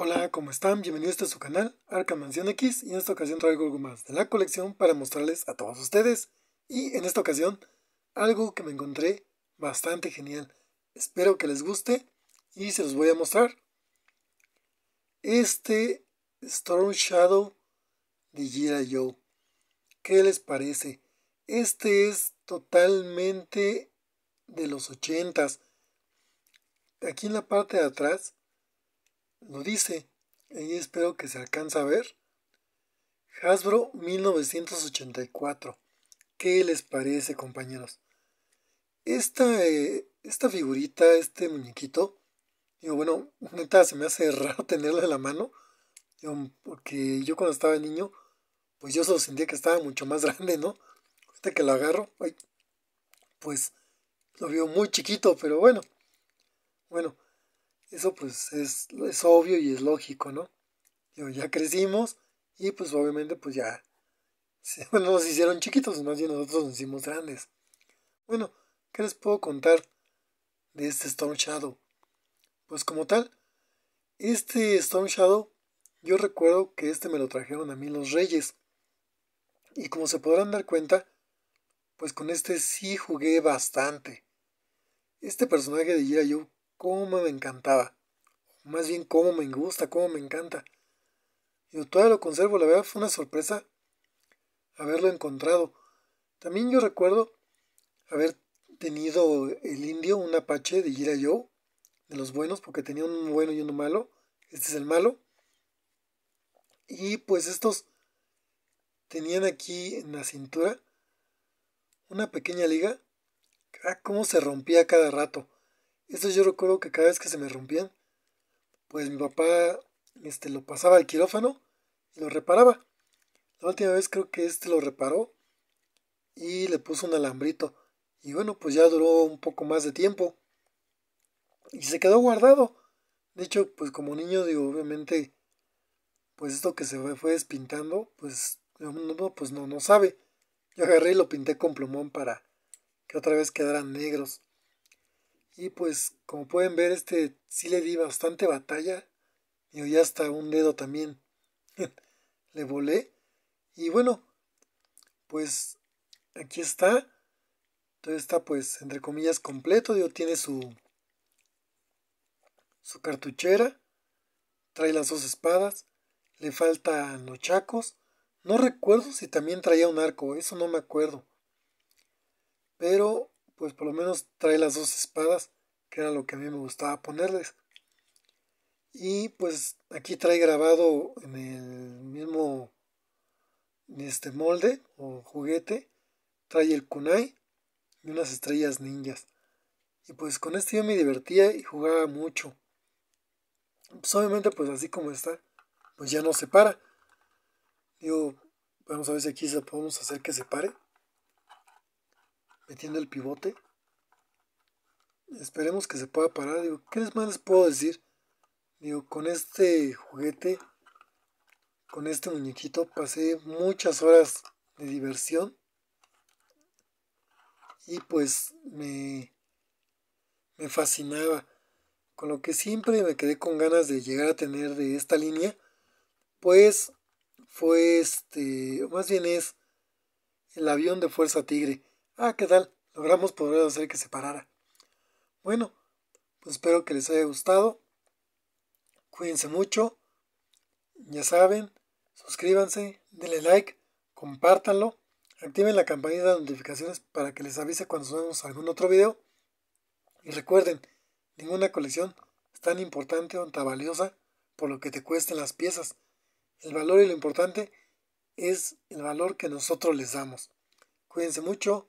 Hola, ¿cómo están? Bienvenidos a su canal Arca Mansión X y en esta ocasión traigo algo más de la colección para mostrarles a todos ustedes y en esta ocasión algo que me encontré bastante genial. Espero que les guste y se los voy a mostrar. Este Storm Shadow de Gira Joe. ¿Qué les parece? Este es totalmente de los ochentas. Aquí en la parte de atrás lo dice, y espero que se alcance a ver. Hasbro 1984. ¿Qué les parece, compañeros? Esta, eh, esta figurita, este muñequito, digo, bueno, neta, se me hace raro tenerla en la mano, porque yo cuando estaba niño, pues yo solo sentía que estaba mucho más grande, ¿no? Ahorita que lo agarro, pues lo veo muy chiquito, pero bueno, bueno, eso pues es, obvio y es lógico, ¿no? yo ya crecimos y pues obviamente pues ya bueno, nos hicieron chiquitos, más bien nosotros nos hicimos grandes. Bueno, ¿qué les puedo contar de este Storm Shadow? Pues como tal, este Storm Shadow, yo recuerdo que este me lo trajeron a mí los reyes. Y como se podrán dar cuenta, pues con este sí jugué bastante. Este personaje de yo cómo me encantaba. Más bien cómo me gusta, cómo me encanta. Yo todavía lo conservo, la verdad fue una sorpresa haberlo encontrado. También yo recuerdo haber tenido el indio, un apache de Gira Joe, de los buenos, porque tenía un bueno y uno malo. Este es el malo. Y pues estos tenían aquí en la cintura una pequeña liga. Ah, cómo se rompía cada rato. Esto yo recuerdo que cada vez que se me rompían, pues mi papá este, lo pasaba al quirófano y lo reparaba. La última vez creo que este lo reparó y le puso un alambrito. Y bueno, pues ya duró un poco más de tiempo. Y se quedó guardado. De hecho, pues como niño, digo, obviamente, pues esto que se fue despintando, pues no, pues no, no sabe. Yo agarré y lo pinté con plumón para que otra vez quedaran negros. Y pues, como pueden ver, este sí le di bastante batalla. Y ya hasta un dedo también le volé. Y bueno, pues aquí está. Entonces está pues, entre comillas, completo. Digo, tiene su, su cartuchera. Trae las dos espadas. Le faltan los chacos. No recuerdo si también traía un arco. Eso no me acuerdo. Pero pues por lo menos trae las dos espadas, que era lo que a mí me gustaba ponerles. Y pues aquí trae grabado en el mismo este molde o juguete, trae el kunai y unas estrellas ninjas. Y pues con este yo me divertía y jugaba mucho. Pues, obviamente pues así como está, pues ya no se para. Digo, vamos a ver si aquí se podemos hacer que se pare metiendo el pivote. Esperemos que se pueda parar. Digo, ¿qué más les puedo decir? Digo, con este juguete, con este muñequito, pasé muchas horas de diversión. Y pues me, me fascinaba. Con lo que siempre me quedé con ganas de llegar a tener de esta línea, pues fue este, más bien es el avión de Fuerza Tigre. Ah, ¿qué tal? Logramos poder hacer que se parara. Bueno, pues espero que les haya gustado. Cuídense mucho. Ya saben, suscríbanse, denle like, compártanlo, activen la campanita de notificaciones para que les avise cuando subamos algún otro video. Y recuerden, ninguna colección es tan importante o tan valiosa por lo que te cuesten las piezas. El valor y lo importante es el valor que nosotros les damos. Cuídense mucho.